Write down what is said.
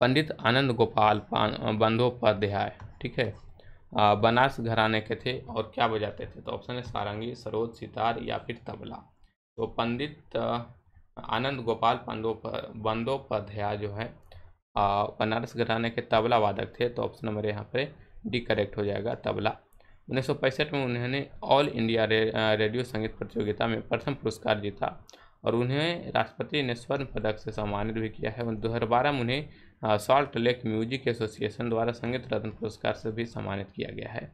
पंडित आनंद गोपाल बंदोपाध्याय ठीक है बनारस घराने के थे और क्या बजाते थे तो ऑप्शन है सारंगी सरोद सितार या फिर तबला तो पंडित आनंद गोपाल बंदोपाध्याय जो है बनारस घराने के तबला वादक थे तो ऑप्शन नंबर यहाँ पर डी करेक्ट हो जाएगा तबला उन्नीस में उन्होंने ऑल इंडिया रे, रेडियो संगीत प्रतियोगिता में प्रथम पुरस्कार जीता और उन्हें राष्ट्रपति ने स्वर्ण पदक से सम्मानित भी किया है दो हज़ार बारह में उन्हें सॉल्ट लेक म्यूजिक एसोसिएशन द्वारा संगीत रत्न पुरस्कार से भी सम्मानित किया गया है